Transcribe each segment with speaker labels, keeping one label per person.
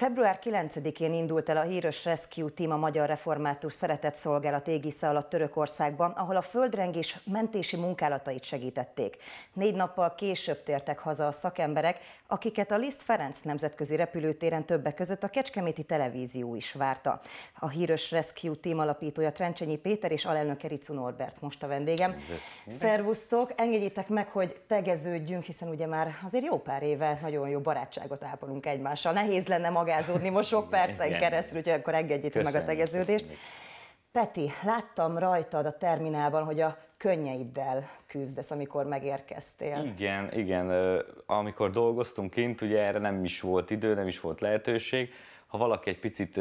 Speaker 1: Február 9-én indult el a híres Rescue Team a Magyar Református Szeretett Szolgálat égisze alatt Törökországba, ahol a földrengés mentési munkálatait segítették. Négy nappal később tértek haza a szakemberek, akiket a Liszt Ferenc nemzetközi repülőtéren többek között a Kecskeméti Televízió is várta. A híres Rescue Team alapítója Trencsenyi Péter és alelnöke Ricu Norbert most a vendégem. Szervusztok! Engedjétek meg, hogy tegeződjünk, hiszen ugye már azért jó pár éve nagyon jó barátságot ápolunk egymással. Nehéz lenne maga magázódni most sok percen Igen. keresztül, úgyhogy akkor engedjétek köszönöm, meg a tegeződést. Köszönjük. Peti, láttam rajtad a terminálban, hogy a könnyeiddel küzdesz, amikor megérkeztél.
Speaker 2: Igen, igen. Amikor dolgoztunk kint, ugye erre nem is volt idő, nem is volt lehetőség, ha valaki egy picit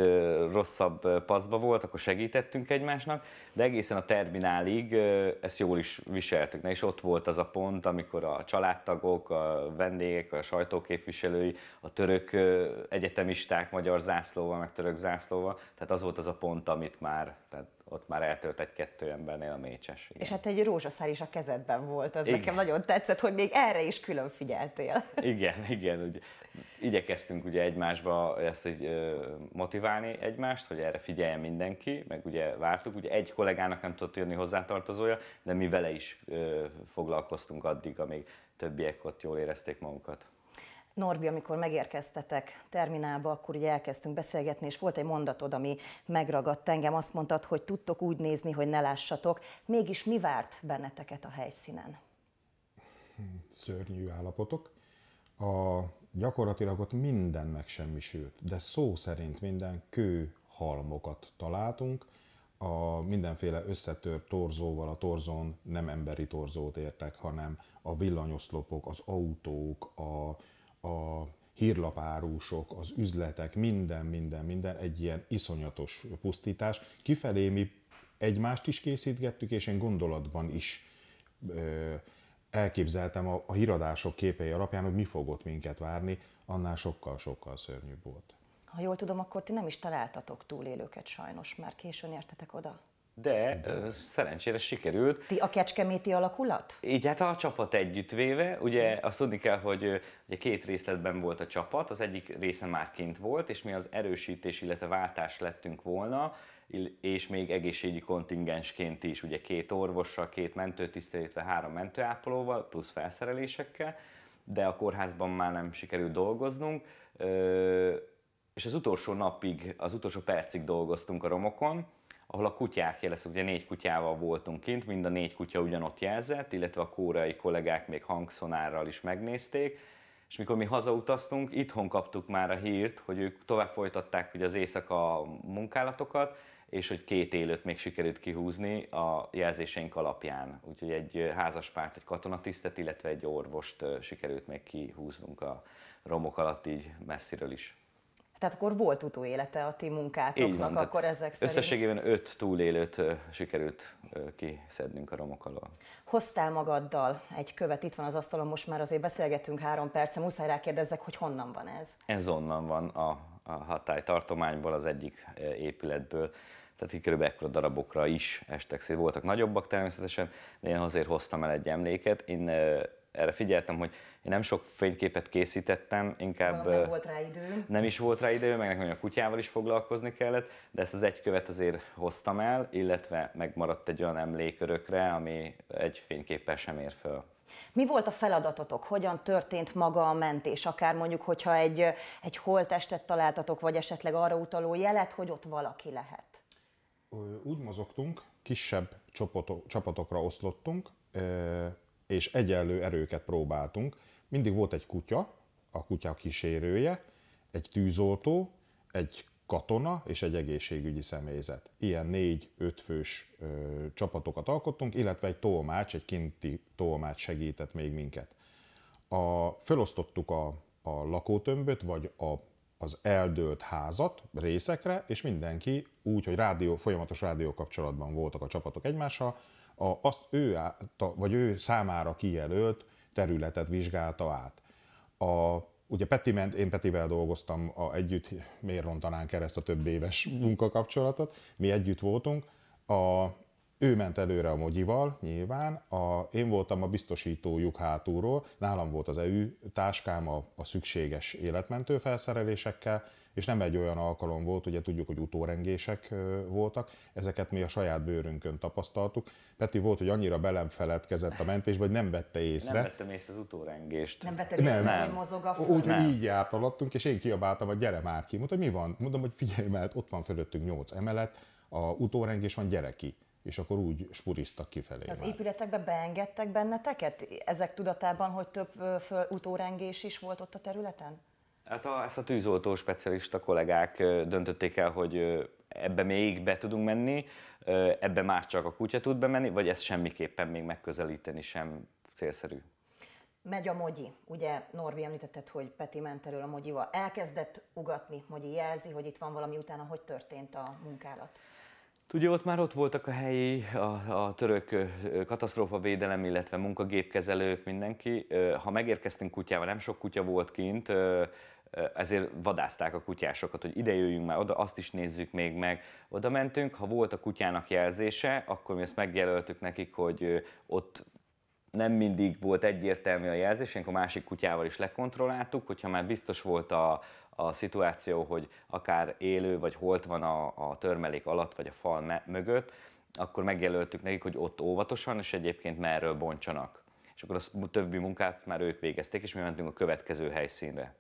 Speaker 2: rosszabb paszba volt, akkor segítettünk egymásnak, de egészen a terminálig ezt jól is viseltük. Na, és ott volt az a pont, amikor a családtagok, a vendégek, a sajtóképviselői, a török egyetemisták magyar zászlóval, meg török zászlóval, tehát az volt az a pont, amit már, tehát ott már eltölt egy-kettő embernél a mécses. Igen. És
Speaker 1: hát egy rózsaszár is a kezedben volt, az igen. nekem nagyon tetszett, hogy még erre is külön figyeltél.
Speaker 2: Igen, igen, ugye, igyekeztünk ugye egymásba ezt így motiválni egymást, hogy erre figyeljen mindenki, meg ugye vártuk, ugye egy kollégának nem tudott jönni hozzátartozója, de mi vele is foglalkoztunk addig, amíg többiek ott jól érezték magukat.
Speaker 1: Norbi, amikor megérkeztetek terminálba, akkor ugye elkezdtünk beszélgetni, és volt egy mondatod, ami megragadt engem. Azt mondtad, hogy tudtok úgy nézni, hogy ne lássatok. Mégis mi várt benneteket a helyszínen?
Speaker 3: Hm, szörnyű állapotok. A gyakorlatilag ott minden megsemmisült, de szó szerint minden kőhalmokat halmokat találtunk, a mindenféle összetört torzóval, a torzón nem emberi torzót értek, hanem a villanyoszlopok, az autók, a, a hírlapárusok, az üzletek, minden, minden, minden egy ilyen iszonyatos pusztítás. Kifelé mi egymást is készítgettük, és én gondolatban is ö, elképzeltem a, a híradások képei alapján, hogy mi fogott minket várni, annál sokkal-sokkal
Speaker 2: szörnyűbb volt.
Speaker 1: Ha jól tudom, akkor ti nem is találtatok túlélőket sajnos, mert későn értetek oda
Speaker 2: de szerencsére sikerült. Ti a kecskeméti alakulat? Így hát a csapat együttvéve, ugye azt tudni kell, hogy ugye két részletben volt a csapat, az egyik része már kint volt, és mi az erősítés, illetve váltás lettünk volna, és még egészségügyi kontingensként is, ugye két orvossal, két mentőtiszt, illetve három mentőápolóval, plusz felszerelésekkel, de a kórházban már nem sikerült dolgoznunk, és az utolsó napig, az utolsó percig dolgoztunk a romokon, ahol a kutyák lesz, ugye négy kutyával voltunk kint, mind a négy kutya ugyanott jelzett, illetve a kórai kollégák még hangszonárral is megnézték, és mikor mi hazautaztunk, itthon kaptuk már a hírt, hogy ők tovább folytatták ugye az éjszaka munkálatokat, és hogy két élőt még sikerült kihúzni a jelzéseink alapján. Úgyhogy egy házaspárt, egy katonatisztet, illetve egy orvost sikerült még kihúznunk a romok alatt így messziről is.
Speaker 1: Tehát akkor volt utóélete a ti munkátoknak, Így van, akkor ezek szerint.
Speaker 2: Összességében öt túlélőt sikerült kiszednünk a romok alól.
Speaker 1: Hoztál magaddal egy követ, itt van az asztalon, most már azért beszélgetünk három perce, muszáj rákérdezzek, hogy honnan van ez?
Speaker 2: Ez onnan van a, a tartományból, az egyik épületből tehát így körülbelül ekkora darabokra is estek szét. Voltak nagyobbak természetesen, de én azért hoztam el egy emléket. Én erre figyeltem, hogy én nem sok fényképet készítettem, inkább... Nem volt rá idő. Nem is volt rá idő, meg nekem a kutyával is foglalkozni kellett, de ezt az egy követ azért hoztam el, illetve megmaradt egy olyan emlékörökre, ami egy fényképpel sem ér föl.
Speaker 1: Mi volt a feladatotok? Hogyan történt maga a mentés? Akár mondjuk, hogyha egy, egy holtestet találtatok, vagy esetleg arra utaló jelet, hogy ott valaki lehet
Speaker 3: úgy mozogtunk, kisebb csapatokra oszlottunk, és egyenlő erőket próbáltunk. Mindig volt egy kutya, a kutya kísérője, egy tűzoltó, egy katona és egy egészségügyi személyzet. Ilyen négy-öt fős ö, csapatokat alkottunk, illetve egy tolmács, egy kinti tolmács segített még minket. A, felosztottuk a, a lakótömböt, vagy a az eldőlt házat részekre, és mindenki úgy, hogy rádió, folyamatos rádió kapcsolatban voltak a csapatok egymással, a, azt ő, át, vagy ő számára kijelölt területet vizsgálta át. A, ugye Peti ment, én Petivel dolgoztam a, együtt, miért rontanánk ezt a több éves munkakapcsolatot, mi együtt voltunk, a, ő ment előre a mogyival, nyilván, a, én voltam a biztosítójuk hátulról, nálam volt az EU táskám a, a szükséges életmentő felszerelésekkel, és nem egy olyan alkalom volt, ugye tudjuk, hogy utórengések voltak, ezeket mi a saját bőrünkön tapasztaltuk. Peti volt, hogy annyira belem feledkezett a mentésbe, hogy nem vette észre. Nem vettem
Speaker 2: észre az utórengést. Nem vettem észre, nem. hogy mozog a föl. Úgy, nem.
Speaker 3: így járt alattunk, és én kiabáltam, hogy gyere már ki. Mondta, hogy mi van? Mondom, hogy figyelj, mert ott van fölöttünk nyolc emelet, a utórengés van, gyere ki és akkor úgy spuriztak kifelé. Az már.
Speaker 1: épületekbe beengedtek benneteket? Ezek tudatában, hogy több föl, utórengés is volt ott a területen?
Speaker 2: Hát a, ezt a tűzoltó specialista kollégák döntötték el, hogy ebbe még be tudunk menni, ebbe már csak a kutya tud bemenni, vagy ezt semmiképpen még megközelíteni sem célszerű.
Speaker 1: Megy a Mogyi, ugye Norbi említetted, hogy Peti ment elől a Mogyival. Elkezdett ugatni, Mogyi jelzi, hogy itt van valami utána, hogy történt a munkálat?
Speaker 2: Ugye ott már ott voltak a helyi, a, a török védelem, illetve munkagépkezelők, mindenki. Ha megérkeztünk kutyával, nem sok kutya volt kint, ezért vadázták a kutyásokat, hogy ide jöjjünk már oda, azt is nézzük még meg. Oda mentünk, ha volt a kutyának jelzése, akkor mi ezt megjelöltük nekik, hogy ott nem mindig volt egyértelmű a jelzés, a másik kutyával is lekontrolláltuk, hogyha már biztos volt a, a szituáció, hogy akár élő vagy holt van a, a törmelék alatt vagy a fal me- mögött, akkor megjelöltük nekik, hogy ott óvatosan, és egyébként merről bontsanak. És akkor a többi munkát már ők végezték, és mi mentünk a következő helyszínre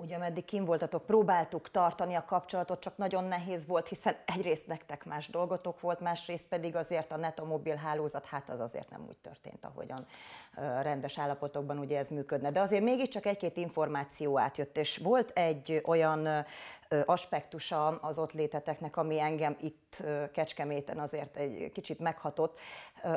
Speaker 1: ugye ameddig kim voltatok, próbáltuk tartani a kapcsolatot, csak nagyon nehéz volt, hiszen egyrészt nektek más dolgotok volt, másrészt pedig azért a NETO mobil hálózat, hát az azért nem úgy történt, ahogyan rendes állapotokban ugye ez működne. De azért mégiscsak egy-két információ átjött, és volt egy olyan aspektusa az ott léteteknek, ami engem itt Kecskeméten azért egy kicsit meghatott.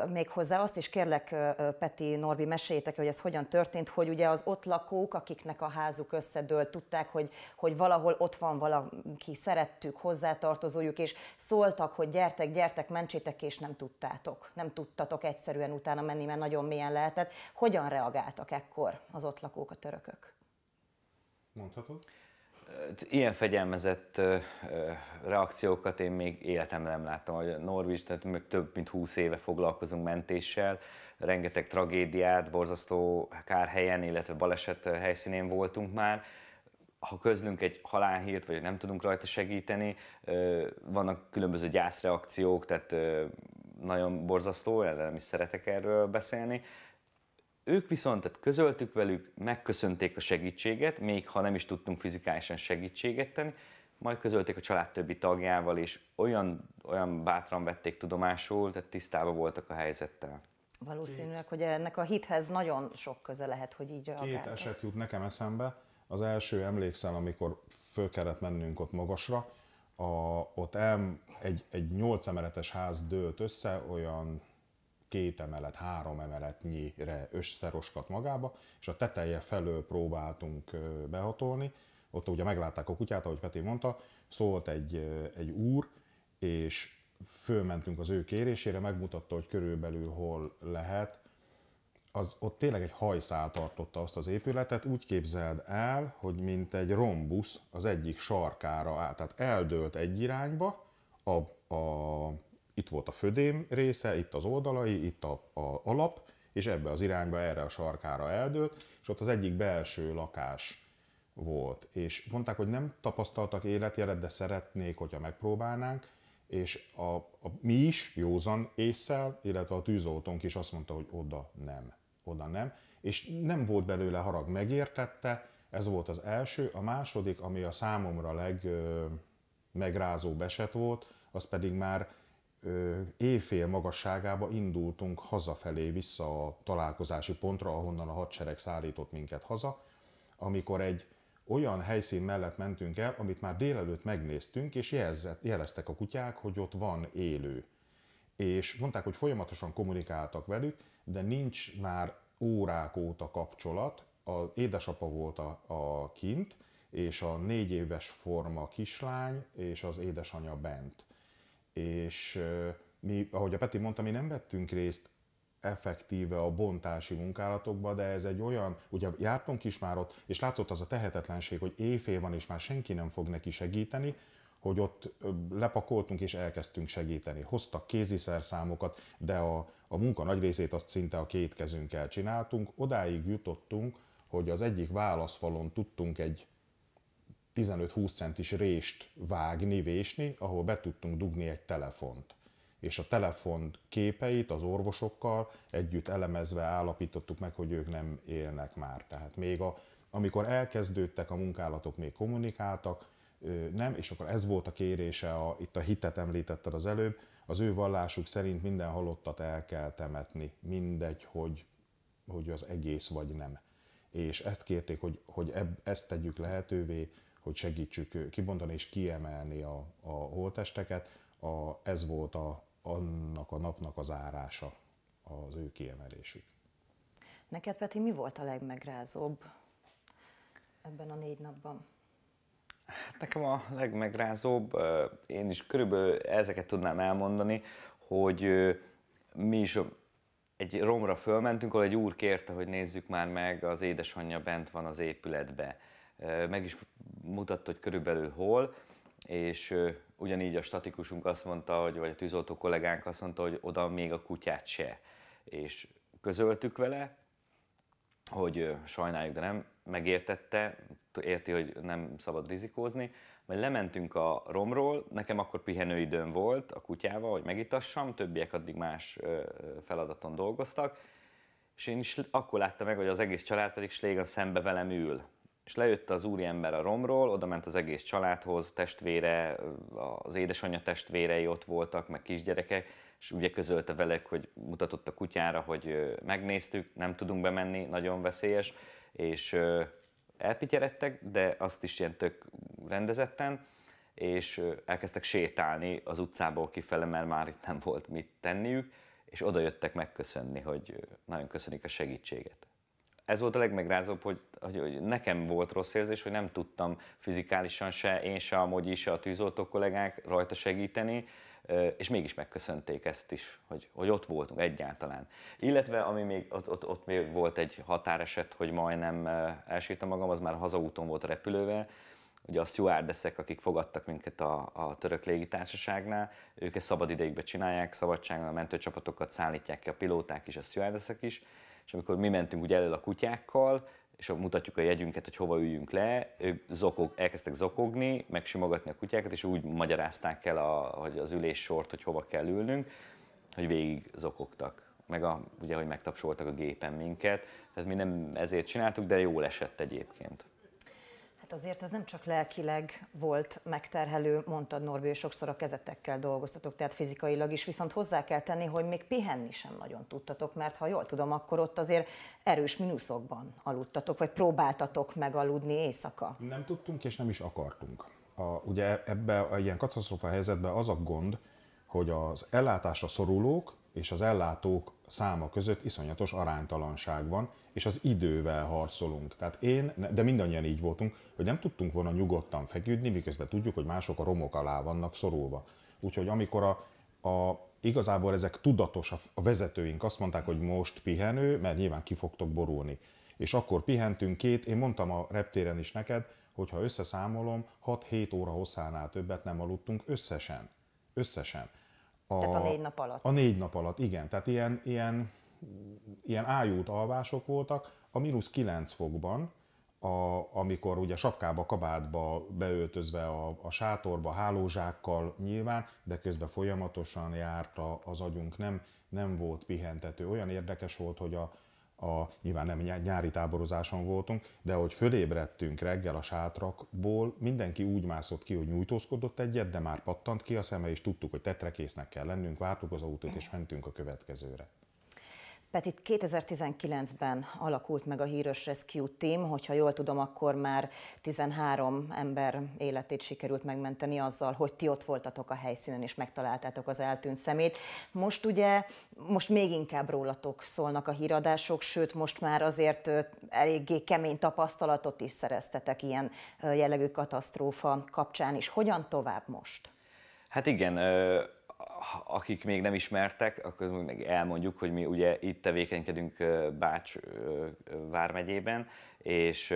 Speaker 1: még hozzá. azt is kérlek, Peti, Norbi, meséljétek, hogy ez hogyan történt, hogy ugye az ott lakók, akiknek a házuk összedőlt, tudták, hogy, hogy valahol ott van valaki, szerettük, hozzátartozójuk, és szóltak, hogy gyertek, gyertek, mentsétek, és nem tudtátok. Nem tudtatok egyszerűen utána menni, mert nagyon mélyen lehetett. Hogyan reagáltak ekkor az ott lakók, a törökök?
Speaker 3: Mondhatod?
Speaker 2: Ilyen fegyelmezett reakciókat én még életemben nem láttam. hogy Norwich, tehát még több mint 20 éve foglalkozunk mentéssel, rengeteg tragédiát, borzasztó kárhelyen, illetve baleset helyszínén voltunk már. Ha közlünk egy halálhírt, vagy nem tudunk rajta segíteni, vannak különböző gyászreakciók, tehát nagyon borzasztó, erre nem is szeretek erről beszélni, ők viszont, tehát közöltük velük, megköszönték a segítséget, még ha nem is tudtunk fizikálisan segítséget tenni, majd közölték a család többi tagjával, és olyan, olyan bátran vették tudomásul, tehát tisztában voltak a helyzettel.
Speaker 1: Valószínűleg, hogy ennek a hithez nagyon sok köze lehet, hogy így reagáltak. Két eset
Speaker 3: jut nekem eszembe. Az első, emlékszel, amikor föl kellett mennünk ott magasra, a, ott el, egy, egy nyolc emeletes ház dőlt össze, olyan két emelet, három emeletnyire összeroskat magába, és a teteje felől próbáltunk behatolni. Ott ugye meglátták a kutyát, ahogy Peti mondta, szólt egy, egy úr, és fölmentünk az ő kérésére, megmutatta, hogy körülbelül hol lehet, az ott tényleg egy hajszál tartotta azt az épületet, úgy képzeld el, hogy mint egy rombusz az egyik sarkára állt, tehát eldőlt egy irányba, a, a itt volt a födém része, itt az oldalai, itt a, a alap, és ebbe az irányba, erre a sarkára eldőlt, és ott az egyik belső lakás volt. És mondták, hogy nem tapasztaltak életjelet, de szeretnék, hogyha megpróbálnánk, és a, a, mi is józan észsel, illetve a tűzoltónk is azt mondta, hogy oda nem, oda nem. És nem volt belőle harag, megértette, ez volt az első. A második, ami a számomra legmegrázóbb eset volt, az pedig már éjfél magasságába indultunk hazafelé vissza a találkozási pontra, ahonnan a hadsereg szállított minket haza, amikor egy olyan helyszín mellett mentünk el, amit már délelőtt megnéztünk, és jelzett, jeleztek a kutyák, hogy ott van élő. És mondták, hogy folyamatosan kommunikáltak velük, de nincs már órák óta kapcsolat. Az édesapa volt a, a kint, és a négy éves forma kislány, és az édesanyja bent és mi, ahogy a Peti mondta, mi nem vettünk részt effektíve a bontási munkálatokba, de ez egy olyan, ugye jártunk is már ott, és látszott az a tehetetlenség, hogy éjfél van, és már senki nem fog neki segíteni, hogy ott lepakoltunk és elkezdtünk segíteni. Hoztak kéziszerszámokat, de a, a munka nagy részét azt szinte a két kezünkkel csináltunk. Odáig jutottunk, hogy az egyik válaszfalon tudtunk egy 15-20 centis rést vágni, vésni, ahol be tudtunk dugni egy telefont. És a telefon képeit az orvosokkal együtt elemezve állapítottuk meg, hogy ők nem élnek már. Tehát még a, amikor elkezdődtek a munkálatok, még kommunikáltak, nem, és akkor ez volt a kérése, a, itt a hitet említetted az előbb, az ő vallásuk szerint minden halottat el kell temetni, mindegy, hogy, hogy az egész vagy nem. És ezt kérték, hogy, hogy eb, ezt tegyük lehetővé hogy segítsük kibontani és kiemelni a, a holtesteket. A, ez volt a, annak a napnak az árása, az ő kiemelésük.
Speaker 1: Neked Peti mi volt a legmegrázóbb ebben a négy napban?
Speaker 2: Hát nekem a legmegrázóbb, én is körülbelül ezeket tudnám elmondani, hogy mi is egy romra fölmentünk, ahol egy úr kérte, hogy nézzük már meg, az édesanyja bent van az épületbe meg is mutatta, hogy körülbelül hol, és ugyanígy a statikusunk azt mondta, hogy, vagy a tűzoltó kollégánk azt mondta, hogy oda még a kutyát se. És közöltük vele, hogy sajnáljuk, de nem megértette, érti, hogy nem szabad rizikózni, majd lementünk a romról, nekem akkor pihenőidőm volt a kutyával, hogy megitassam, többiek addig más feladaton dolgoztak, és én is akkor láttam meg, hogy az egész család pedig Slégan szembe velem ül. És lejött az úriember a romról, oda ment az egész családhoz, testvére, az édesanyja testvérei ott voltak, meg kisgyerekek, és ugye közölte velek, hogy mutatott a kutyára, hogy megnéztük, nem tudunk bemenni, nagyon veszélyes, és elpityeredtek, de azt is ilyen tök rendezetten, és elkezdtek sétálni az utcából kifele, mert már itt nem volt mit tenniük, és oda jöttek megköszönni, hogy nagyon köszönik a segítséget ez volt a legmegrázóbb, hogy, hogy, hogy nekem volt rossz érzés, hogy nem tudtam fizikálisan se, én se, amúgy is, se a tűzoltó kollégák rajta segíteni, és mégis megköszönték ezt is, hogy, hogy ott voltunk egyáltalán. Illetve ami még ott, ott, ott még volt egy határeset, hogy majdnem elsírtam magam, az már hazaúton volt a repülővel, ugye a stewardessek, akik fogadtak minket a, a török légitársaságnál, ők ezt szabad ideigbe csinálják, szabadságon a mentőcsapatokat szállítják ki a pilóták is, a stewardessek is, és amikor mi mentünk ugye elől a kutyákkal, és mutatjuk a jegyünket, hogy hova üljünk le, ők zokog, elkezdtek zokogni, megsimogatni a kutyákat, és úgy magyarázták el a, hogy az üléssort, hogy hova kell ülnünk, hogy végig zokogtak. Meg a, ugye, hogy megtapsoltak a gépen minket, tehát mi nem ezért csináltuk, de jól esett egyébként
Speaker 1: azért ez nem csak lelkileg volt megterhelő, mondtad Norbi, hogy sokszor a kezetekkel dolgoztatok, tehát fizikailag is, viszont hozzá kell tenni, hogy még pihenni sem nagyon tudtatok, mert ha jól tudom, akkor ott azért erős minuszokban aludtatok, vagy próbáltatok megaludni éjszaka. Nem tudtunk és nem is
Speaker 3: akartunk. A, ugye ebbe a ilyen katasztrofa helyzetben az a gond, hogy az ellátásra szorulók és az ellátók száma között iszonyatos aránytalanság van, és az idővel harcolunk. Tehát én, de mindannyian így voltunk, hogy nem tudtunk volna nyugodtan feküdni, miközben tudjuk, hogy mások a romok alá vannak szorulva. Úgyhogy amikor a, a igazából ezek tudatos, a vezetőink azt mondták, hogy most pihenő, mert nyilván ki fogtok borulni. És akkor pihentünk két, én mondtam a reptéren is neked, hogy ha összeszámolom, 6-7 óra hosszánál többet nem aludtunk összesen. Összesen. A, tehát a négy nap alatt. A négy nap alatt, igen. Tehát ilyen, ilyen, ilyen ájult alvások voltak a mínusz 9 fokban, a, amikor ugye sapkába, kabátba beöltözve a, a sátorba, hálózsákkal nyilván, de közben folyamatosan járt a, az agyunk, nem, nem volt pihentető. Olyan érdekes volt, hogy a, a, nyilván nem nyári táborozáson voltunk, de hogy fölébredtünk reggel a sátrakból, mindenki úgy mászott ki, hogy nyújtózkodott egyet, de már pattant ki a szeme, és tudtuk, hogy tetrekésznek kell lennünk, vártuk az autót, és mentünk a következőre.
Speaker 1: Peti, 2019-ben alakult meg a híres Rescue Team, hogyha jól tudom, akkor már 13 ember életét sikerült megmenteni azzal, hogy ti ott voltatok a helyszínen és megtaláltátok az eltűnt szemét. Most ugye, most még inkább rólatok szólnak a híradások, sőt most már azért eléggé kemény tapasztalatot is szereztetek ilyen jellegű katasztrófa kapcsán is. Hogyan tovább most?
Speaker 2: Hát igen, akik még nem ismertek, akkor meg elmondjuk, hogy mi ugye itt tevékenykedünk Bács vármegyében, és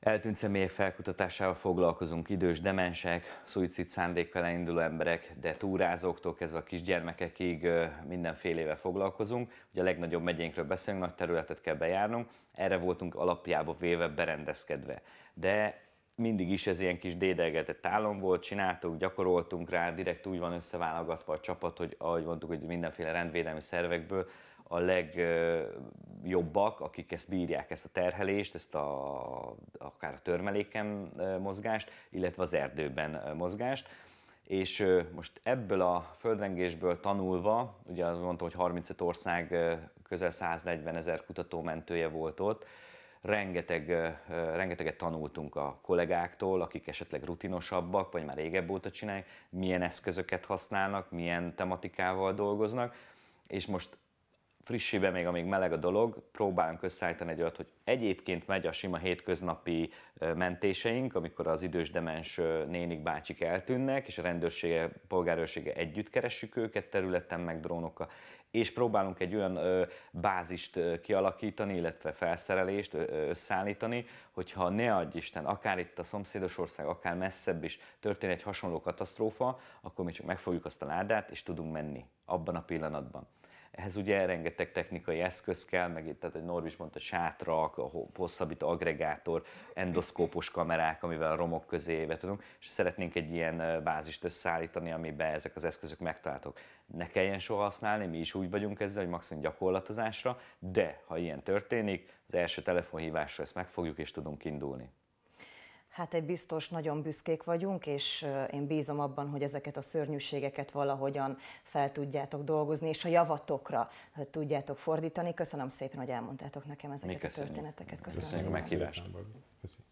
Speaker 2: eltűnt személyek felkutatásával foglalkozunk, idős demensek, szuicid szándékkal induló emberek, de túrázóktól kezdve a kisgyermekekig mindenfélével foglalkozunk. Ugye a legnagyobb megyénkről beszélünk, nagy területet kell bejárnunk, erre voltunk alapjába véve berendezkedve. De mindig is ez ilyen kis dédelgetett álom volt, csináltuk, gyakoroltunk rá, direkt úgy van összeválogatva a csapat, hogy ahogy mondtuk, hogy mindenféle rendvédelmi szervekből a legjobbak, akik ezt bírják, ezt a terhelést, ezt a, akár a törmeléken mozgást, illetve az erdőben mozgást. És most ebből a földrengésből tanulva, ugye azt mondtam, hogy 35 ország közel 140 ezer kutatómentője volt ott, rengeteg, rengeteget tanultunk a kollégáktól, akik esetleg rutinosabbak, vagy már régebb óta csinálják, milyen eszközöket használnak, milyen tematikával dolgoznak, és most frissébe, még amíg meleg a dolog, próbálunk összeállítani egy olyat, hogy egyébként megy a sima hétköznapi mentéseink, amikor az idős demens nénik, bácsik eltűnnek, és a rendőrsége, a polgárőrsége együtt keresik őket területen, meg drónokkal, és próbálunk egy olyan ö, bázist kialakítani, illetve felszerelést ö, összeállítani, hogyha ne adj Isten, akár itt a szomszédos ország, akár messzebb is történik egy hasonló katasztrófa, akkor mi csak megfogjuk azt a ládát, és tudunk menni abban a pillanatban. Ehhez ugye rengeteg technikai eszköz kell, meg tehát egy Norvis mondta, sátrak, a hosszabbító agregátor, endoszkópos kamerák, amivel a romok közé vetünk, és szeretnénk egy ilyen bázist összeállítani, amiben ezek az eszközök megtaláltak. Ne kelljen soha használni, mi is úgy vagyunk ezzel, hogy maximum gyakorlatozásra, de ha ilyen történik, az első telefonhívásra ezt megfogjuk és tudunk indulni.
Speaker 1: Hát egy biztos, nagyon büszkék vagyunk, és én bízom abban, hogy ezeket a szörnyűségeket valahogyan fel tudjátok dolgozni, és a javatokra tudjátok fordítani. Köszönöm szépen, hogy elmondtátok nekem ezeket köszönjük. a történeteket. Köszönöm köszönjük szépen. a
Speaker 2: meghívást. Köszönjük.